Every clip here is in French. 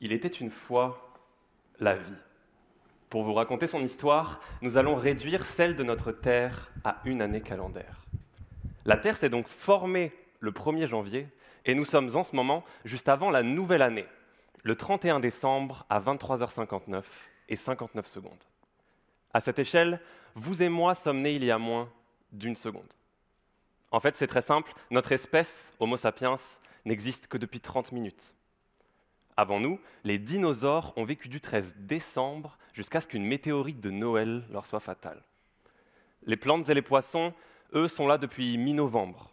Il était une fois la vie. Pour vous raconter son histoire, nous allons réduire celle de notre Terre à une année calendaire. La Terre s'est donc formée le 1er janvier et nous sommes en ce moment juste avant la nouvelle année, le 31 décembre à 23h59 et 59 secondes. À cette échelle, vous et moi sommes nés il y a moins d'une seconde. En fait, c'est très simple, notre espèce, Homo sapiens, n'existe que depuis 30 minutes avant nous, les dinosaures ont vécu du 13 décembre jusqu'à ce qu'une météorite de Noël leur soit fatale. Les plantes et les poissons, eux, sont là depuis mi-novembre.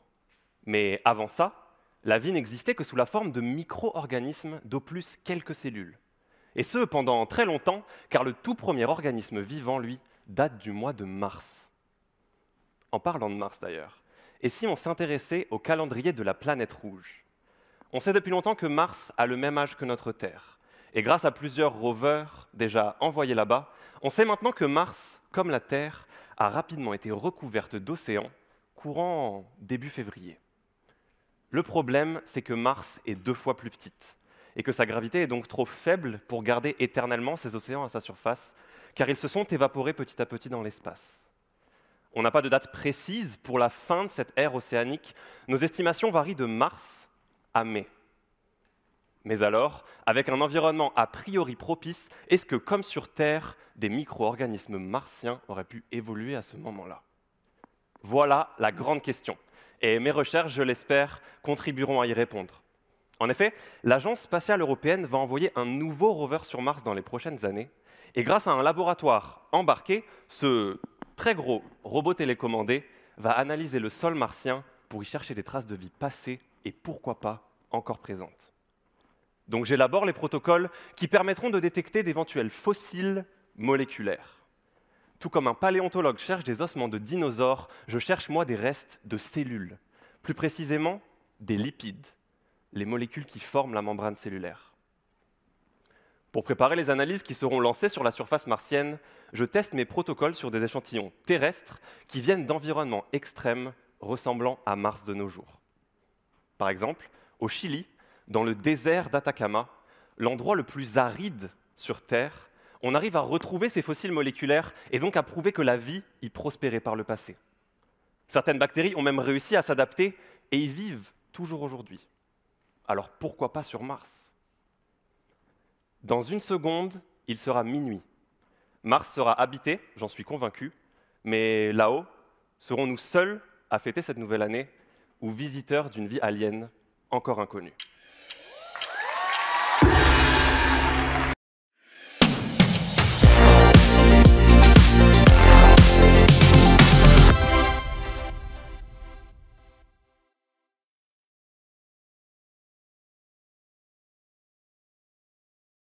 Mais avant ça, la vie n'existait que sous la forme de micro-organismes d'au plus quelques cellules. Et ce, pendant très longtemps, car le tout premier organisme vivant, lui, date du mois de mars. En parlant de Mars d'ailleurs, et si on s'intéressait au calendrier de la planète rouge on sait depuis longtemps que Mars a le même âge que notre Terre. Et grâce à plusieurs rovers déjà envoyés là-bas, on sait maintenant que Mars, comme la Terre, a rapidement été recouverte d'océans courant début février. Le problème, c'est que Mars est deux fois plus petite et que sa gravité est donc trop faible pour garder éternellement ses océans à sa surface, car ils se sont évaporés petit à petit dans l'espace. On n'a pas de date précise pour la fin de cette ère océanique. Nos estimations varient de mars à mai. Mais alors, avec un environnement a priori propice, est-ce que, comme sur Terre, des micro-organismes martiens auraient pu évoluer à ce moment-là Voilà la grande question. Et mes recherches, je l'espère, contribueront à y répondre. En effet, l'Agence spatiale européenne va envoyer un nouveau rover sur Mars dans les prochaines années. Et grâce à un laboratoire embarqué, ce très gros robot télécommandé va analyser le sol martien pour y chercher des traces de vie passée et pourquoi pas encore présente. Donc j'élabore les protocoles qui permettront de détecter d'éventuels fossiles moléculaires. Tout comme un paléontologue cherche des ossements de dinosaures, je cherche moi des restes de cellules, plus précisément des lipides, les molécules qui forment la membrane cellulaire. Pour préparer les analyses qui seront lancées sur la surface martienne, je teste mes protocoles sur des échantillons terrestres qui viennent d'environnements extrêmes ressemblant à Mars de nos jours. Par exemple, au Chili, dans le désert d'Atacama, l'endroit le plus aride sur Terre, on arrive à retrouver ces fossiles moléculaires et donc à prouver que la vie y prospérait par le passé. Certaines bactéries ont même réussi à s'adapter et y vivent toujours aujourd'hui. Alors pourquoi pas sur Mars Dans une seconde, il sera minuit. Mars sera habité, j'en suis convaincu, mais là-haut, serons-nous seuls à fêter cette nouvelle année ou visiteurs d'une vie alienne encore inconnu.